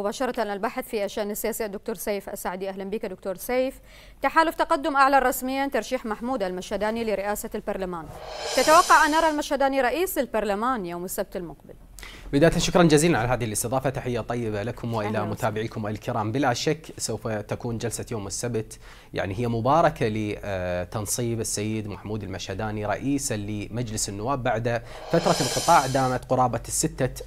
مباشرة الباحث في الشأن السياسي الدكتور سيف السعدي أهلا بك دكتور سيف تحالف تقدم أعلن رسميا ترشيح محمود المشهداني لرئاسة البرلمان تتوقع أن نرى المشهداني رئيس البرلمان يوم السبت المقبل بداية شكرا جزيلا على هذه الاستضافة تحية طيبة لكم وإلى متابعيكم الكرام بلا شك سوف تكون جلسة يوم السبت يعني هي مباركة لتنصيب السيد محمود المشهداني رئيسا لمجلس النواب بعد فترة انقطاع دامت قرابة الستة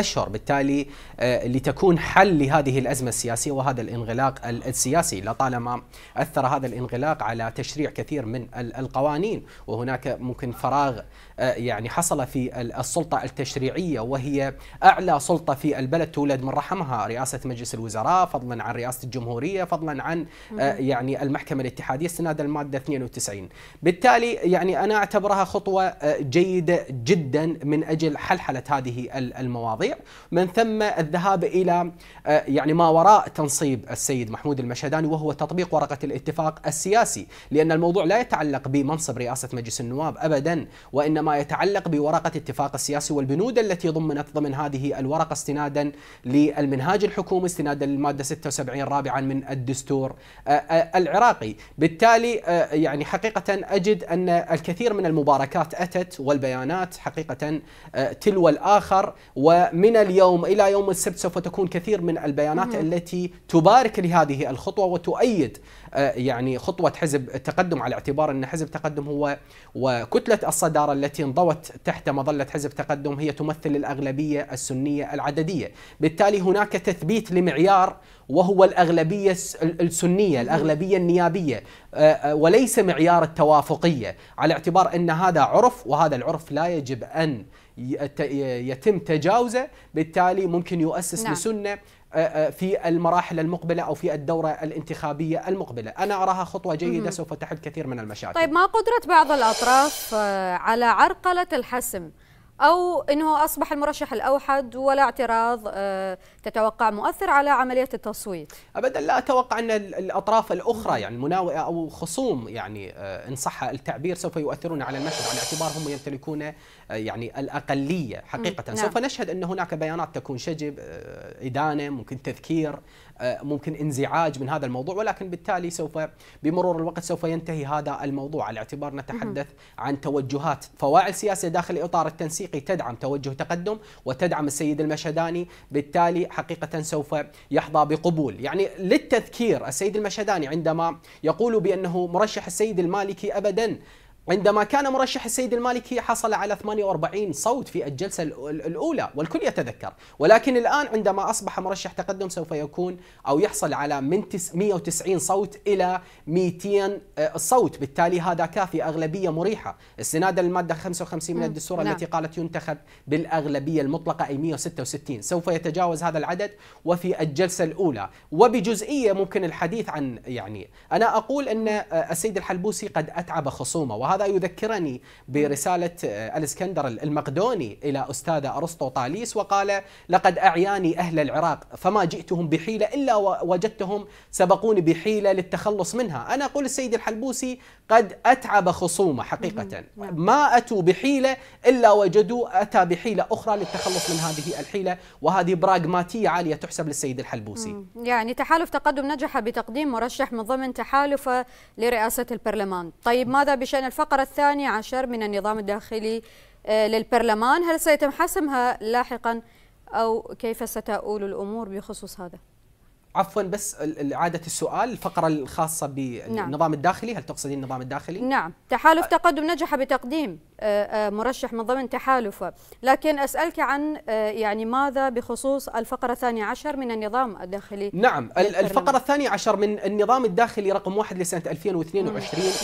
أشهر بالتالي لتكون حل لهذه الأزمة السياسية وهذا الانغلاق السياسي لطالما أثر هذا الانغلاق على تشريع كثير من القوانين وهناك ممكن فراغ يعني حصل في السلطة التشريعية وهي أعلى سلطة في البلد تولد من رحمها رئاسة مجلس الوزراء فضلا عن رئاسة الجمهورية فضلا عن آه، يعني المحكمة الاتحادية استناد المادة 92 بالتالي يعني أنا أعتبرها خطوة آه، جيدة جدا من أجل حلحلة هذه المواضيع من ثم الذهاب إلى آه، يعني ما وراء تنصيب السيد محمود المشهداني وهو تطبيق ورقة الاتفاق السياسي لأن الموضوع لا يتعلق بمنصب رئاسة مجلس النواب أبدا وإنما يتعلق بورقة اتفاق السياسي والبنود التي ضمنها ضمن هذه الورقة استنادا للمنهاج الحكومي استنادا للمادة 76 رابعا من الدستور آه، آه، العراقي بالتالي آه، يعني حقيقة أجد أن الكثير من المباركات أتت والبيانات حقيقة تلو الآخر ومن اليوم إلى يوم السبت سوف تكون كثير من البيانات التي تبارك لهذه الخطوة وتؤيد يعني خطوة حزب التقدم على اعتبار أن حزب التقدم هو وكتلة الصدارة التي انضوت تحت مظلة حزب التقدم هي تمثل الأغلبية الأغلبية السنية العددية بالتالي هناك تثبيت لمعيار وهو الأغلبية السنية الأغلبية النيابية آه، آه، وليس معيار التوافقية على اعتبار أن هذا عرف وهذا العرف لا يجب أن يتم تجاوزه بالتالي ممكن يؤسس نعم. لسنة آه، في المراحل المقبلة أو في الدورة الانتخابية المقبلة أنا أراها خطوة جيدة سوف تحل كثير من المشاكل طيب ما قدرة بعض الأطراف على عرقلة الحسم أو أنه أصبح المرشح الأوحد ولا اعتراض آه، تتوقع مؤثر على عملية التصويت أبدا لا أتوقع أن الأطراف الأخرى يعني المناوئة أو خصوم يعني آه، إن صح التعبير سوف يؤثرون على المشهد على اعتبار هم يمتلكون آه، يعني الأقلية حقيقة نعم. سوف نشهد أن هناك بيانات تكون شجب إدانة ممكن تذكير ممكن انزعاج من هذا الموضوع ولكن بالتالي سوف بمرور الوقت سوف ينتهي هذا الموضوع على اعتبار نتحدث عن توجهات فواعل سياسيه داخل اطار التنسيق الحقيقي تدعم توجه تقدم وتدعم السيد المشهداني بالتالي حقيقة سوف يحظى بقبول يعني للتذكير السيد المشهداني عندما يقول بأنه مرشح السيد المالكي أبدا عندما كان مرشح السيد المالكي حصل على 48 صوت في الجلسة الأولى والكل يتذكر ولكن الآن عندما أصبح مرشح تقدم سوف يكون أو يحصل على من 190 صوت إلى 200 آه، صوت بالتالي هذا كافي أغلبية مريحة استنادا للمادة 55 من نعم. الدستور نعم. التي قالت ينتخب بالأغلبية المطلقة أي 166 سوف يتجاوز هذا العدد وفي الجلسة الأولى وبجزئية ممكن الحديث عن يعني أنا أقول أن آه، السيد الحلبوسي قد أتعب خصومه وهذا يذكرني برسالة آه، الإسكندر المقدوني إلى أستاذ أرسطو طاليس وقال لقد أعياني أهل العراق فما جئتهم بحيلة إلا وجدتهم سبقوني بحيلة للتخلص منها أنا أقول السيد الحلبوسي قد أتعب خصومة حقيقة نعم. ما أتوا بحيلة إلا وجدوا أتى بحيلة أخرى للتخلص من هذه الحيلة وهذه براغماتية عالية تحسب للسيد الحلبوسي يعني تحالف تقدم نجح بتقديم مرشح من ضمن تحالف لرئاسة البرلمان طيب ماذا بشأن الفرق الفقرة الثانية عشر من النظام الداخلي آه، للبرلمان هل سيتم حسمها لاحقا أو كيف ستؤول الأمور بخصوص هذا؟ عفوا بس إعادة السؤال الفقرة الخاصة بالنظام نعم. الداخلي هل تقصدين النظام الداخلي؟ نعم تحالف تقدم نجح بتقديم آه، آه، مرشح من ضمن تحالفه لكن أسألك عن آه، يعني ماذا بخصوص الفقرة الثانية عشر من النظام الداخلي نعم الفقرة الثانية عشر من النظام الداخلي رقم واحد لسنة 2022 نعم،,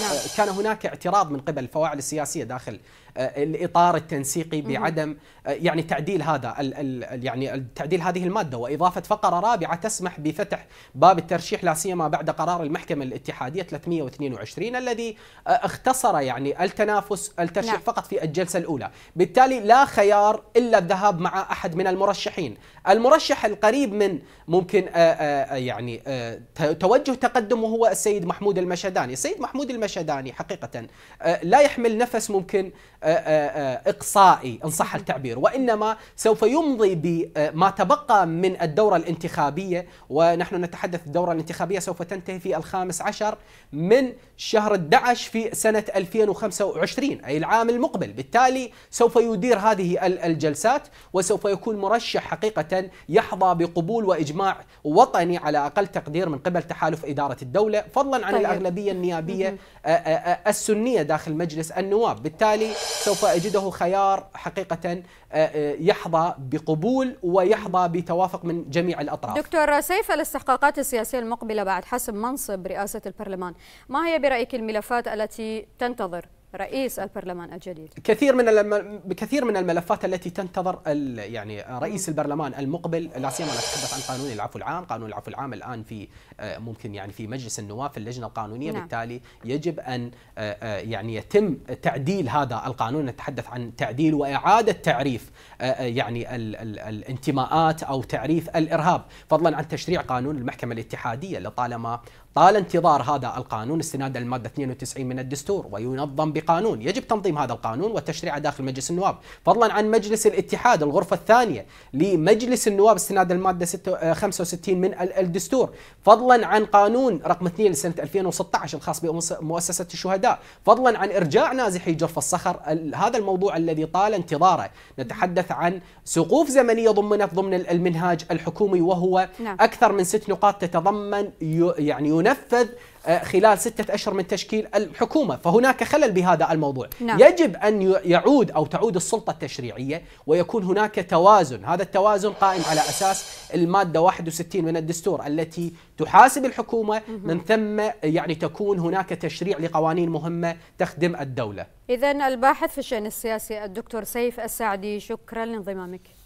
نعم. كان هناك اعتراض من قبل الفواعل السياسية داخل الإطار التنسيقي بعدم يعني تعديل هذا يعني تعديل هذه المادة وإضافة فقرة رابعة تسمح بفتح باب الترشيح لا سيما بعد قرار المحكمة الاتحادية 322 الذي اختصر يعني التنافس نعم. الترشيح نعم. فقط في الجلسة الأولى بالتالي لا خيار إلا الذهاب مع أحد من المرشحين المرشح القريب من ممكن آه، آه، آه، يعني توجه تقدم وهو السيد محمود المشداني السيد محمود المشداني حقيقة لا يحمل نفس ممكن إقصائي إن صح التعبير وإنما سوف يمضي بما تبقى من الدورة الانتخابية ونحن نتحدث الدورة الانتخابية سوف تنتهي في الخامس عشر من شهر 11 في سنة 2025 أي العام العام المقبل بالتالي سوف يدير هذه الجلسات وسوف يكون مرشح حقيقة يحظى بقبول وإجماع وطني على أقل تقدير من قبل تحالف إدارة الدولة فضلا عن طيب. الأغلبية النيابية آه، آه، آه، السنية داخل مجلس النواب بالتالي سوف أجده خيار حقيقة يحظى بقبول ويحظى بتوافق من جميع الأطراف دكتور سيف الاستحقاقات السياسية المقبلة بعد حسم منصب رئاسة البرلمان ما هي برأيك الملفات التي تنتظر رئيس البرلمان الجديد كثير من الم... كثير من الملفات التي تنتظر ال... يعني رئيس البرلمان المقبل لا سيما نتحدث عن قانون العفو العام، قانون العفو العام الان في آه، ممكن يعني في مجلس النواب في اللجنه القانونيه نعم. بالتالي يجب ان آه، آه، يعني يتم تعديل هذا القانون نتحدث عن تعديل واعاده تعريف يعني ال... ال... الانتماءات او تعريف الارهاب، فضلا عن تشريع قانون المحكمه الاتحاديه لطالما طال انتظار هذا القانون استنادا للماده 92 من الدستور وينظم بقانون، يجب تنظيم هذا القانون وتشريعه داخل مجلس النواب، فضلا عن مجلس الاتحاد الغرفه الثانيه لمجلس النواب استنادا للماده 65 آه، من الدستور، فضلا عن قانون رقم 2 لسنه 2016 الخاص بمؤسسه الشهداء، فضلا عن ارجاع نازحي جرف الصخر، هذا الموضوع الذي طال انتظاره، نتحدث عن سقوف زمنيه ضمنت ضمن المنهاج الحكومي وهو نعم. اكثر من ست نقاط تتضمن يعني ينفذ آه، خلال ستة أشهر من تشكيل الحكومة فهناك خلل بهذا الموضوع نعم. يجب أن يعود أو تعود السلطة التشريعية ويكون هناك توازن هذا التوازن قائم على أساس المادة 61 من الدستور التي تحاسب الحكومة من ثم يعني تكون هناك تشريع لقوانين مهمة تخدم الدولة إذا الباحث في الشأن السياسي الدكتور سيف السعدي شكرا لانضمامك